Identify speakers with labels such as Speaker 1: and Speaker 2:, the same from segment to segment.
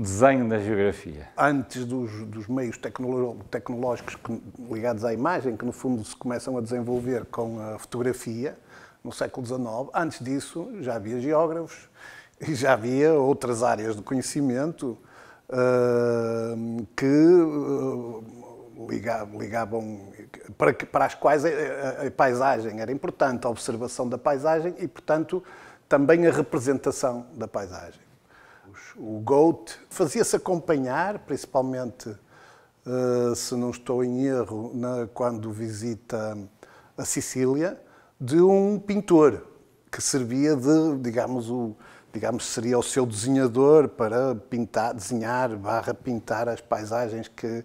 Speaker 1: desenho da geografia. Antes dos, dos meios tecnológicos que, ligados à imagem, que no fundo se começam a desenvolver com a fotografia, no século XIX, antes disso já havia geógrafos e já havia outras áreas de conhecimento uh, que uh, ah, ligavam, ligavam para, que, para as quais a, a, a paisagem era importante, a observação da paisagem e, portanto, também a representação da paisagem o GOAT, fazia-se acompanhar, principalmente, eh, se não estou em erro, na, quando visita a Sicília, de um pintor que servia de, digamos, o, digamos seria o seu desenhador para pintar, desenhar, barra pintar as paisagens que,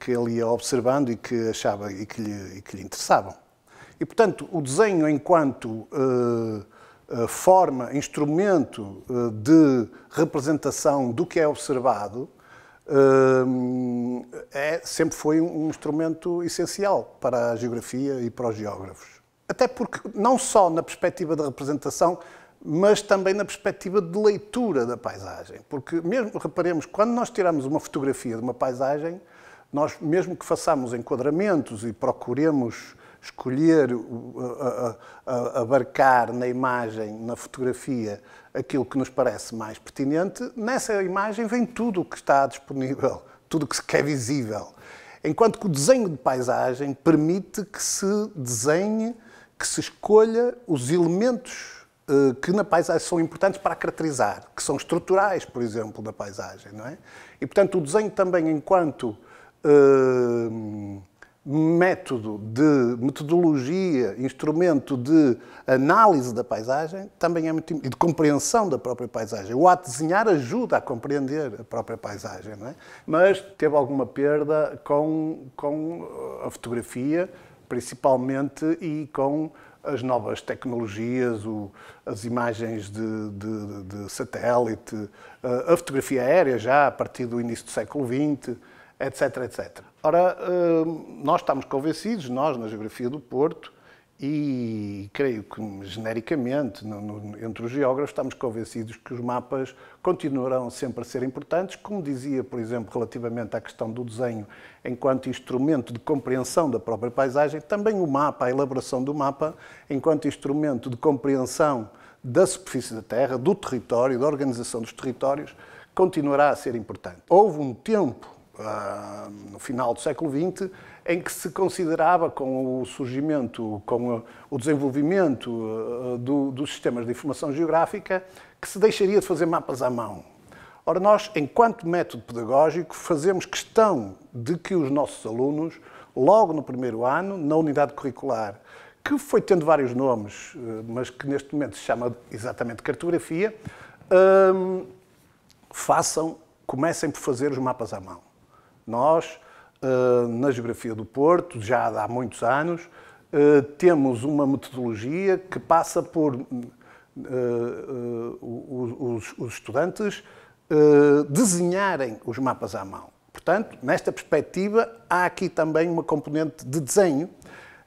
Speaker 1: que ele ia observando e que achava e que lhe, e que lhe interessavam. E, portanto, o desenho enquanto... Uh, eh, forma, instrumento eh, de representação do que é observado, eh, é, sempre foi um instrumento essencial para a geografia e para os geógrafos. Até porque, não só na perspectiva da representação, mas também na perspectiva de leitura da paisagem. Porque, mesmo, reparemos, quando nós tiramos uma fotografia de uma paisagem, nós, mesmo que façamos enquadramentos e procuremos escolher abarcar na imagem, na fotografia, aquilo que nos parece mais pertinente, nessa imagem vem tudo o que está disponível, tudo o que é visível. Enquanto que o desenho de paisagem permite que se desenhe, que se escolha os elementos eh, que na paisagem são importantes para caracterizar, que são estruturais, por exemplo, da paisagem, não é? E portanto o desenho também enquanto uh, método de metodologia, instrumento de análise da paisagem, também é muito e de compreensão da própria paisagem. O ato de desenhar ajuda a compreender a própria paisagem, é? mas teve alguma perda com com eh, a fotografia, principalmente e com as novas tecnologias, o, as imagens de, de, de satélite, eh, a fotografia aérea já a partir do início do século XX, etc, etc. Ora, hum, nós estamos convencidos, nós na Geografia do Porto, e creio que genericamente, no, no, entre os geógrafos, estamos convencidos que os mapas continuarão sempre a ser importantes, como dizia, por exemplo, relativamente à questão do desenho enquanto instrumento de compreensão da própria paisagem, também o mapa, a elaboração do mapa, enquanto instrumento de compreensão da superfície da terra, do território, da organização dos territórios, continuará a ser importante. Houve um tempo ah, no final do século XX, em que se considerava com o surgimento, com o desenvolvimento ah, dos sistemas de informação geográfica, que se deixaria de fazer mapas à mão. Ora, nós, enquanto método pedagógico, fazemos questão de que os nossos alunos, logo no primeiro ano, na unidade curricular, que foi tendo vários nomes, ah, mas que neste momento se chama exatamente cartografia, façam, comecem por fazer os mapas à mão. Nós, eh, na Geografia do Porto, já há muitos anos, eh, temos uma metodologia que passa por eh, os estudantes desenharem os mapas à mão. Portanto, nesta perspectiva, há aqui também uma componente de desenho,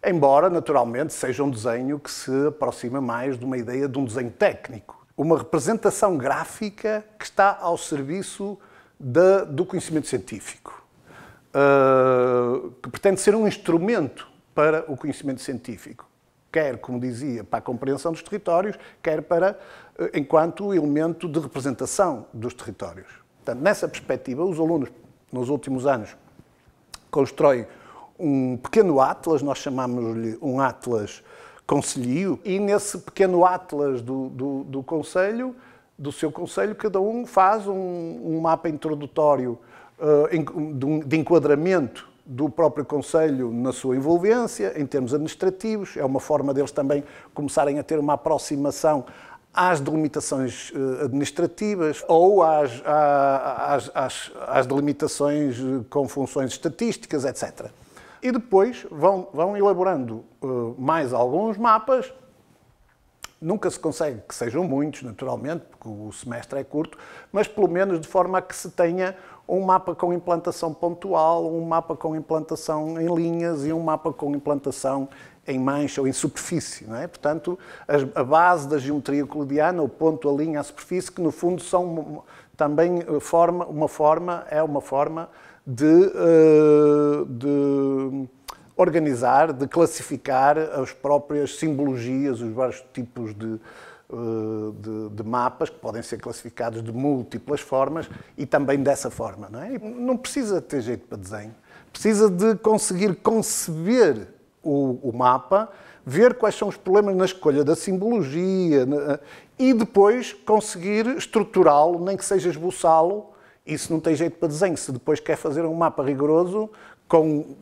Speaker 1: embora, naturalmente, seja um desenho que se aproxima mais de uma ideia de um desenho técnico. Uma representação gráfica que está ao serviço de, do conhecimento científico. Eh, que pretende ser um instrumento para o conhecimento científico, quer, como dizia, para a compreensão dos territórios, quer para uh, enquanto elemento de representação dos territórios. Portanto, nessa perspectiva, os alunos, nos últimos anos, constroem um pequeno atlas, nós chamamos-lhe um atlas conselhio, e nesse pequeno atlas do, do, do conselho, do seu conselho, cada um faz um, um mapa introdutório eh, de enquadramento do próprio Conselho na sua envolvência, em termos administrativos, é uma forma deles também começarem a ter uma aproximação às delimitações eh, administrativas ou às, às, às, às delimitações eh, com funções estatísticas, etc. E depois vão, vão elaborando mais alguns mapas Nunca se consegue que sejam muitos, naturalmente, porque o semestre é curto, mas pelo menos de forma a que se tenha um mapa com implantação pontual, um mapa com implantação em linhas e um mapa com implantação em mancha ou em superfície. Não é? Portanto, a base da geometria euclidiana, o ponto, a linha, a superfície, que no fundo são também eh, forma, uma forma, é uma forma de, eh, de organizar, de classificar as próprias simbologias, os vários tipos de, eh, de, de, mapas que podem ser classificados de múltiplas formas e também dessa forma. Não, é? não precisa ter jeito para desenho, precisa de conseguir conceber o, o mapa, ver quais são os problemas na escolha da simbologia e depois conseguir estruturá-lo, nem que seja esboçá-lo. Isso não tem jeito para desenho. Se depois quer fazer um mapa rigoroso, com,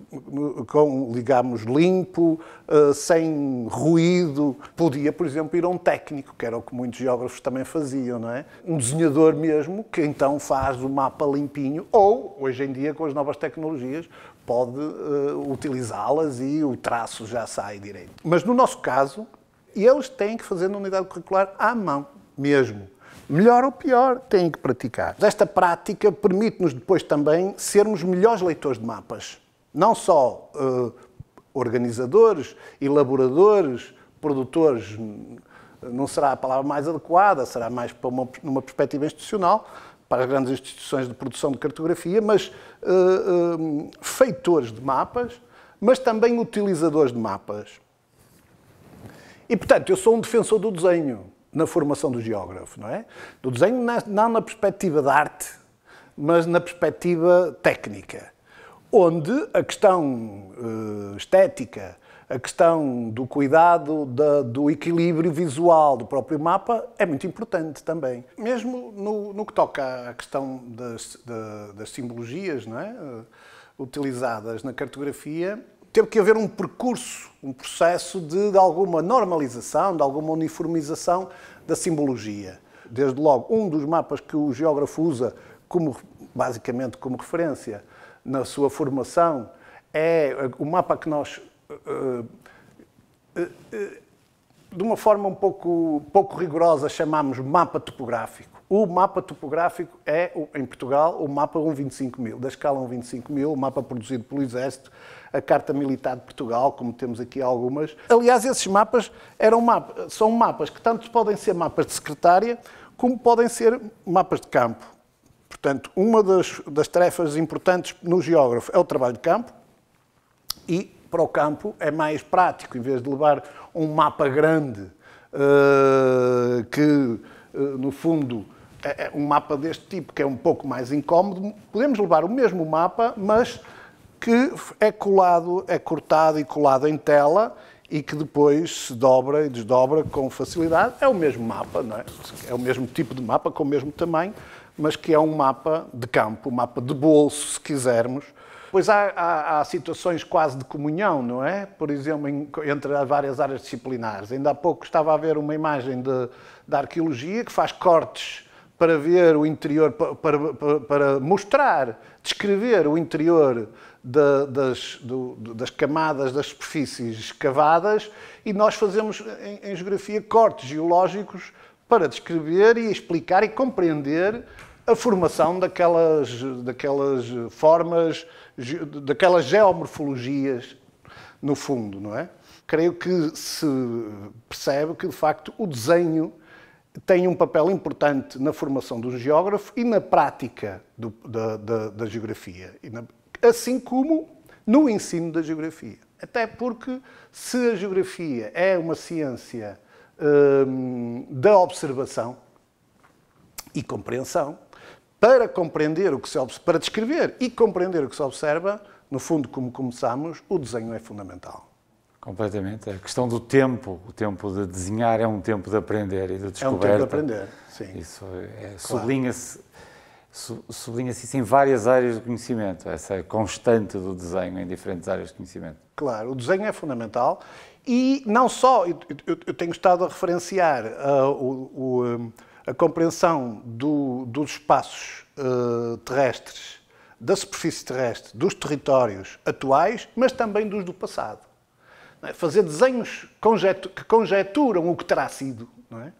Speaker 1: com, digamos, limpo, eh, sem ruído. Podia, por exemplo, ir a um técnico, que era o que muitos geógrafos também faziam, não é? Um desenhador mesmo, que então faz o mapa limpinho, ou, hoje em dia, com as novas tecnologias, pode uh, utilizá-las e o traço já sai direito. Mas no nosso caso, eles têm que fazer na unidade curricular à mão mesmo melhor ou pior, têm que praticar. Esta prática permite-nos depois também sermos melhores leitores de mapas. Não só uh, organizadores, elaboradores, produtores, não será a palavra mais adequada, será mais para uma, numa perspectiva institucional, para as grandes instituições de produção de cartografia, mas uh, feitores de mapas, mas também utilizadores de mapas. E, portanto, eu sou um defensor do desenho na formação do geógrafo, não é? Do desenho não na perspectiva da arte, mas na perspectiva técnica, onde a questão eh, estética, a questão do cuidado, da, do equilíbrio visual do próprio mapa é muito importante também. Mesmo no, no que toca à questão das, das simbologias não é? Eh, utilizadas na cartografia, teve que haver um percurso, um processo de, de alguma normalização, de alguma uniformização da simbologia. Desde logo, um dos mapas que o geógrafo usa como, basicamente como referência na sua formação é eh, o mapa que nós uh, uh, uh, de uma forma um pouco, pouco rigorosa, chamamos mapa topográfico. O mapa topográfico é, em Portugal, o mapa mil, da escala mil, o mapa produzido pelo Exército, a Carta Militar de Portugal, como temos aqui algumas. Aliás, esses mapas eram são mapas que tanto podem ser mapas de secretária, como podem ser mapas de campo. Portanto, uma das, das tarefas importantes no geógrafo é o trabalho de campo e para o campo é mais prático, em vez de levar um mapa grande uh, que eh, no fundo, é, é um mapa deste tipo, que é um pouco mais incómodo, podemos levar o mesmo mapa, mas que é colado, é cortado e colado em tela e que depois se dobra e desdobra com facilidade. É o mesmo mapa, não é? É o mesmo tipo de mapa, com o mesmo tamanho, mas que é um mapa de campo, um mapa de bolso, se quisermos, Pois há, há, há, situações quase de comunhão, não é? Por exemplo, em, entre várias áreas disciplinares. Ainda há pouco estava a ver uma imagem de, da arqueologia que faz cortes para ver o interior, para, para, para mostrar, descrever o interior de, das, do, das camadas das superfícies escavadas e nós fazemos em, em geografia cortes geológicos para descrever e explicar e compreender a formação daquelas, daquelas formas, daquelas geomorfologias, no fundo, não é? Creio que se percebe que, de facto, o desenho tem um papel importante na formação do geógrafo e na prática do, da, da, da, geografia, assim como no ensino da geografia. Até porque, se a geografia é uma ciência hum, da observação e compreensão, para compreender o que se observa, para descrever e compreender o que se observa, no fundo, como começamos, o desenho é fundamental. Completamente. A questão do tempo, o tempo de desenhar é um tempo de aprender e de descoberta. É um tempo de aprender, sim. Isso é, é sublinha-se sublinha isso em várias áreas do conhecimento, essa constante do desenho em diferentes áreas de conhecimento. Claro, o desenho é fundamental e não só, eu, eu, eu tenho estado a referenciar uh, o, o um, a compreensão do, dos espaços uh, terrestres, da superfície terrestre, dos territórios atuais, mas também dos do passado. É? Fazer desenhos conjetu que conjecturam o que terá sido. É?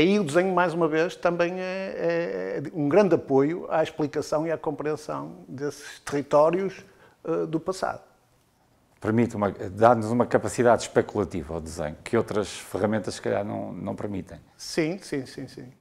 Speaker 1: Aí o desenho, mais uma vez, também é, é, é, um grande apoio à explicação e à compreensão desses territórios uh, do passado permite dar-nos uma capacidade especulativa ao desenho, que outras ferramentas, se calhar, não, não permitem. Sim, sim, sim, sim.